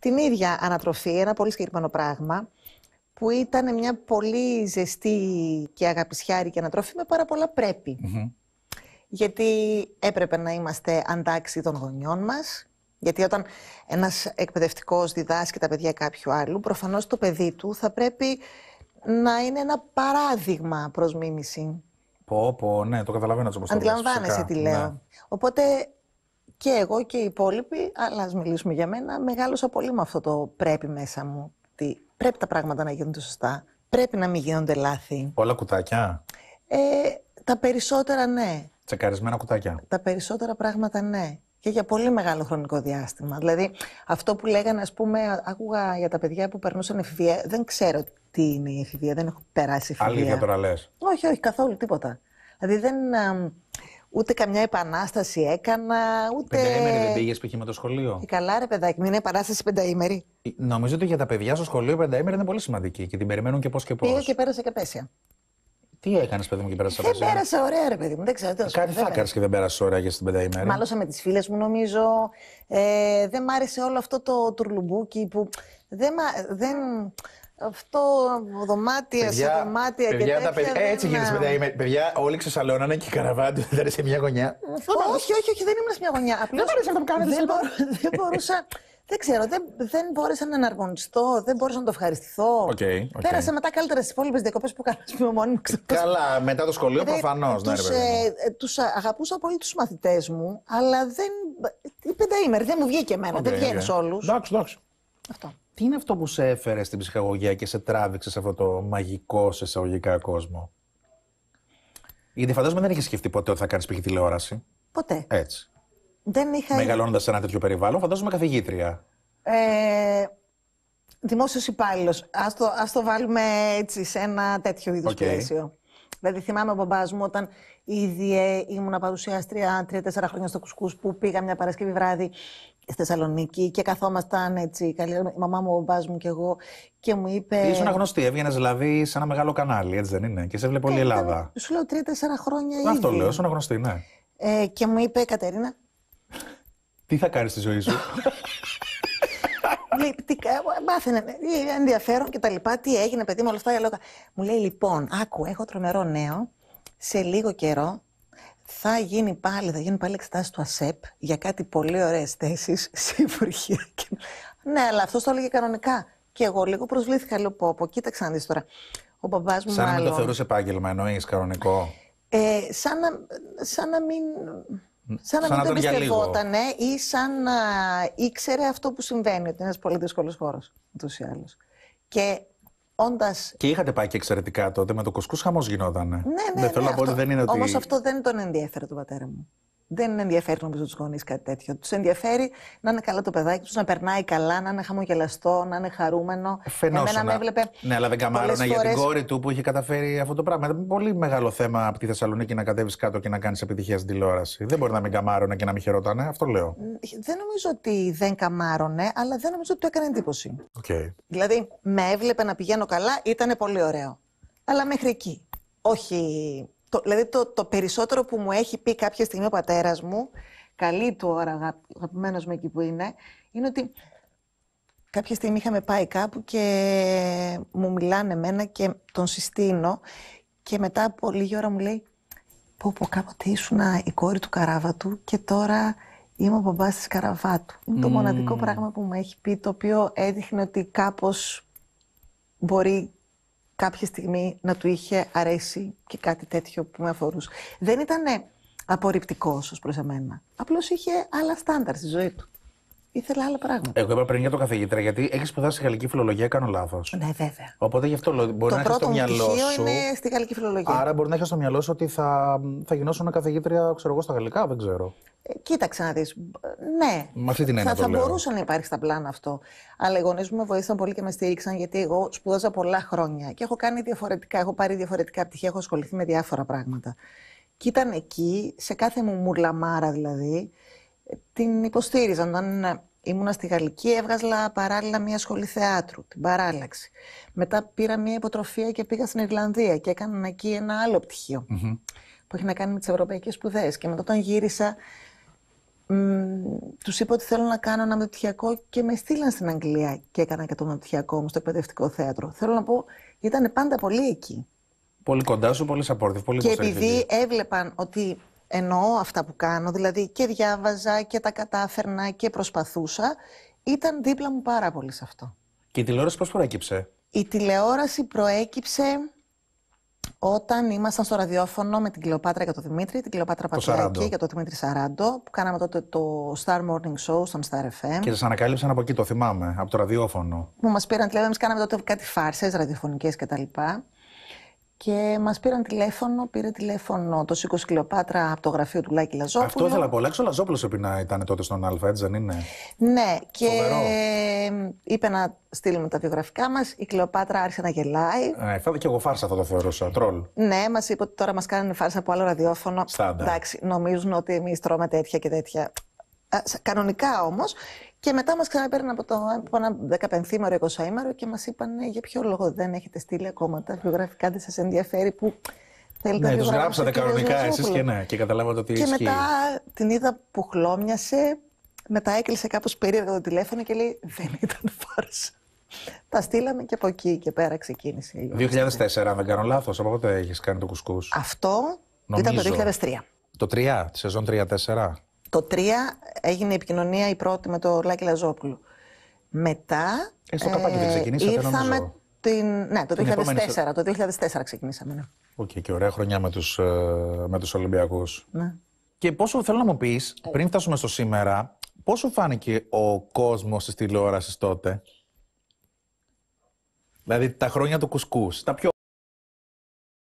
την ίδια ανατροφή, ένα πολύ συγκεκριμένο πράγμα, που ήταν μια πολύ ζεστή και αγαπησιάρικη ανατροφή με πάρα πολλά Γιατί έπρεπε να είμαστε αντάξει των γονιών μας, γιατί όταν ένας εκπαιδευτικός διδάσκει τα παιδιά κάποιου άλλου, προφανώς το παιδί του θα πρέπει να είναι ένα παράδειγμα προς μίμηση. Πω, πω, ναι, το καταλαβαίνω έτσι όπως Αντιλαμβάνεσαι τι λέω. Ναι. Οπότε και εγώ και οι υπόλοιποι, αλλά ας μιλήσουμε για μένα, μεγάλωσα πολύ με αυτό το πρέπει μέσα μου. Τι, πρέπει τα πράγματα να γίνονται σωστά, πρέπει να μην γίνονται λάθη. Όλα κουτάκια. Ε, τα περισσότερα ναι. Τσεκαρισμένα κουτάκια. Τα περισσότερα πράγματα ναι. Και για πολύ μεγάλο χρονικό διάστημα. Δηλαδή, αυτό που λέγανε, ας πούμε, άκουγα για τα παιδιά που περνούσαν εφηβεία. Δεν ξέρω τι είναι η εφηβεία, δεν έχω περάσει εφηβεία. Αλήθεια τώρα λες. Όχι, όχι, καθόλου τίποτα. Δηλαδή, δεν, Ούτε καμιά επανάσταση έκανα, ούτε. Πενταήμερη δεν πήγες π.χ. με το σχολείο. Και ε, καλά, ρε παιδάκι, μην είναι επανάσταση πενταήμερη. Ε, νομίζω ότι για τα παιδιά στο σχολείο η πενταήμερη είναι πολύ σημαντική και την περιμένουν και πώς και πώ. Πήγα και πέρασε και πέσια. Τι έκανες, παιδί μου, και πέρασε Δεν πέρασε ωραία, ρε παιδί μου. Δεν ξέρω τι. Κάτι θα έκανε και δεν πέρασε ωραία για την πενταήμερη. Μάλωσα με τις φίλες μου, νομίζω. Ε, δεν μ' άρεσε όλο αυτό το τουρλουμπούκι που. Δεν, δεν, αυτό, δωμάτια σε δωμάτια και τα τέτοια. Παιδιά, έτσι γίνεται παιδιά. παιδιά. παιδιά, όλοι ξεσαλώνανε και η καραβά του ήταν σε μια γωνιά. όχι, όχι, όχι, δεν ήμουν σε μια γωνιά. Απλώς δεν να το κάνω. Λοιπόν. Δεν, μπορούσα. Δεν ξέρω, δεν, δεν μπόρεσα να αναγωνιστώ, δεν μπόρεσα να το ευχαριστώ. Okay, okay. Πέρασα μετά καλύτερα στι υπόλοιπες διακοπές που έκανα, με μόνοι μου. Καλά, μετά το σχολείο προφανώς. Ναι, ναι, ε, τους αγαπούσα πολύ τους μαθητές μου, αλλά δεν. Η πενταήμερη δεν μου βγήκε εμένα, okay, δεν βγαίνεις okay. όλους. Εντάξει, εντάξει. Τι είναι αυτό που σε έφερε στην ψυχαγωγία και σε τράβηξε σε αυτό το μαγικό σε εισαγωγικά κόσμο. Γιατί φαντάζομαι δεν είχε σκεφτεί ποτέ ότι θα κάνεις π.χ. τηλεόραση. Ποτέ. Έτσι. Δεν είχα... Μεγαλώνοντας σε ένα τέτοιο περιβάλλον, φαντάζομαι καθηγήτρια. Ε, Δημόσιος υπάλληλος. Ας το, το βάλουμε έτσι σε ένα τέτοιο είδου πλαίσιο. Δηλαδή, θυμάμαι ο μπαμπάς μου όταν ήδη ε, ήμουν παρουσιάστρια τρία-τέσσερα χρόνια στο Κουσκούς που πήγα μια Παρασκευή βράδυ στη Θεσσαλονίκη και καθόμασταν έτσι. Καλή, η μαμά μου, ο μπαμπάς μου και εγώ και μου είπε. Ήσουν γνωστή, έβγαινες δηλαδή σε ένα μεγάλο κανάλι, έτσι δεν είναι. Και σε έβλεπε όλη η ε, Ελλάδα. Σου λέω τρία-τέσσερα χρόνια ήδη. Αυτό λέω, ήσουν γνωστή, ναι. Ε, και μου είπε, Κατερίνα. Τι θα κάνεις στη ζωή σου. λέει, τι, μάθαινε, ε, ενδιαφέρον και τα λοιπά, τι έγινε παιδί μου, όλα αυτά. λόγα. Μου λέει, λοιπόν, άκου, έχω τρομερό νέο, σε λίγο καιρό θα γίνει πάλι, θα γίνει πάλι εξετάσεις του ΑΣΕΠ για κάτι πολύ ωραίες θέσεις σε Υπουργεία. ναι, αλλά αυτός το έλεγε κανονικά. Και εγώ λίγο προσβλήθηκα, λέω, πω, πω, κοίταξα να δεις τώρα. Ο μπαμπάς μου Σαν μάλλον... να το θεωρούσε επάγγελμα, εννοείς κανονικό. Ε, σαν, να, σαν να μην... Σαν να μην τον εμπιστευότανε ή σαν να ήξερε αυτό που συμβαίνει, ότι είναι ένας πολύ δύσκολος χώρος Και όντας... Και είχατε πάει και εξαιρετικά τότε, με το κοσκούς χαμό γινόταν. Ναι, ναι, ναι, Όμως αυτό δεν τον ενδιέφερε τον πατέρα μου. Δεν ενδιαφέρει νομίζω του γονείς κάτι τέτοιο. Τους ενδιαφέρει να είναι καλά το παιδάκι τους, να περνάει καλά, να είναι χαμογελαστό, να είναι χαρούμενο. Φαινόταν. Εμένα να... έβλεπε. Ναι, αλλά δεν καμάρωνε για την κόρη του που είχε καταφέρει αυτό το πράγμα. Είναι πολύ μεγάλο θέμα από τη Θεσσαλονίκη να κατέβεις κάτω και να κάνεις επιτυχία στην τηλεόραση. Δεν μπορεί να μην καμάρωνε και να μην χαιρότανε. Αυτό λέω. Δεν νομίζω ότι δεν καμάρωνε, αλλά δεν νομίζω ότι το έκανε εντύπωση. Okay. Δηλαδή, με έβλεπε να πηγαίνω καλά, ήταν πολύ ωραίο. Αλλά μέχρι εκεί. Όχι το, δηλαδή το, το περισσότερο που μου έχει πει κάποια στιγμή ο πατέρας μου, καλή του ώρα, αγαπημένος μου εκεί που είναι, είναι ότι κάποια στιγμή είχαμε πάει κάπου και μου μιλάνε εμένα και τον συστήνω και μετά από λίγη ώρα μου λέει πω πω κάποτε ήσουν η κόρη του καράβατου και τώρα είμαι ο μπαμπάς της καραβάτου. Είναι το μοναδικό πράγμα που μου έχει πει το οποίο έδειχνε ότι κάπως μπορεί κάποια στιγμή να του είχε αρέσει και κάτι τέτοιο που με αφορούσε. Δεν ήταν απορριπτικός ως προς εμένα. Απλώς είχε άλλα στάνταρ στη ζωή του ήθελα άλλα πράγματα. Εγώ είπα πριν για το καθηγήτρια, γιατί έχεις σπουδάσει γαλλική φιλολογία, κάνω λάθος. Ναι, βέβαια. Οπότε γι' αυτό μπορεί το να έχεις στο μυαλό σου. είναι στη γαλλική φιλολογία. Άρα μπορεί να έχεις στο μυαλό σου ότι θα, θα γινώσουν καθηγήτρια, ξέρω εγώ, στα γαλλικά, δεν ξέρω. Ε, κοίταξε να δεις. Ναι. Με αυτή την έννοια. Θα, μπορούσε να υπάρχει στα πλάνα αυτό. Αλλά οι γονείς μου με βοήθησαν πολύ και με στήριξαν γιατί εγώ σπούδαζα πολλά χρόνια και έχω κάνει διαφορετικά. Έχω πάρει διαφορετικά πτυχία, έχω ασχοληθεί με διάφορα πράγματα. Και ήταν εκεί, σε κάθε μου μουρλαμάρα δηλαδή, ε, την υποστήριζαν. Όταν ε, Ήμουνα στη Γαλλική, έβγαζα παράλληλα μια σχολή θεάτρου, την παράλλαξη. Μετά πήρα μια υποτροφία και πήγα στην Ιρλανδία και έκανα εκεί ένα άλλο που έχει να κάνει με τις ευρωπαϊκές σπουδές. Και μετά όταν γύρισα, τους είπα ότι θέλω να κάνω ένα μεταπτυχιακό και με στείλαν στην Αγγλία και έκανα και το μεταπτυχιακό μου στο εκπαιδευτικό θέατρο. Θέλω να πω, ήταν πάντα πολύ εκεί. Πολύ κοντά σου, πολύ σαπόρτιο, Και επειδή έβλεπαν ότι εννοώ αυτά που κάνω, δηλαδή και διάβαζα και τα κατάφερνα και προσπαθούσα, ήταν δίπλα μου πάρα πολύ σε αυτό. Και η τηλεόραση πώς προέκυψε? Η τηλεόραση προέκυψε όταν ήμασταν στο ραδιόφωνο με την Κλεοπάτρα για τον Δημήτρη, την Κλεοπάτρα Πατσουράκη και τον Δημήτρη Σαράντο, που κάναμε τότε το Star Morning Show στον Star FM. Και σας ανακάλυψαν από εκεί, το θυμάμαι, από το ραδιόφωνο. Που μας πήραν τηλέφωνο, εμείς κάναμε τότε κάτι φάρσες ραδιοφωνικές κτλ. Και μας πήραν τηλέφωνο, πήρε τηλέφωνο το Σίκο Κλεοπάτρα από το γραφείο του Λάκη Λαζόπουλου. Αυτό ήθελα να πω. Λάκης Λαζόπουλος έπρεπε να ήταν τότε στον Α, έτσι δεν είναι. Ναι, και είπε να στείλουμε τα βιογραφικά μας. Η Κλεοπάτρα άρχισε να γελάει. Ναι, θα και εγώ φάρσα θα το θεωρούσα, τρόλ. Ναι, μας είπε ότι τώρα μας κάνανε φάρσα από άλλο ραδιόφωνο. Στάντα. Εντάξει, νομίζουν ότι εμείς τρώμε τέτοια και τέτοια κανονικά όμως. Και μετά μας ξαναπέρναν από το από ένα 15η 20 20ήμερο και μας είπαν «Ναι, για ποιο λόγο δεν έχετε στείλει ακόμα τα βιογραφικά, δεν σας ενδιαφέρει που θέλετε να ναι, να τους γράψατε κανονικά εσείς και ναι, και καταλάβατε ότι. Και μετά την είδα που χλώμιασε, μετά έκλεισε κάπως περίεργα το τηλέφωνο και λέει Δεν ήταν φάρσα. Τα στείλαμε και από εκεί και πέρα ξεκίνησε. 2004, αν δεν κάνω λάθος, από πότε έχεις κάνει το κουσκούς. Αυτό Νομίζω. ήταν το 2003. Το 3, τη σεζόν 3-4. Το 3 έγινε η επικοινωνία η πρώτη με το Λάκη Λαζόπουλο. Μετά. Ε, ήρθαμε Την... Ναι, το 2004, το 2004 ξεκινήσαμε. Ναι. Okay, και ωραία χρονιά με τους, ε, με τους Ολυμπιακούς. Ναι. Και πόσο θέλω να μου πεις, ε. πριν φτάσουμε στο σήμερα, πόσο φάνηκε ο κόσμος της τηλεόρασης τότε. Δηλαδή τα χρόνια του κουσκούς, τα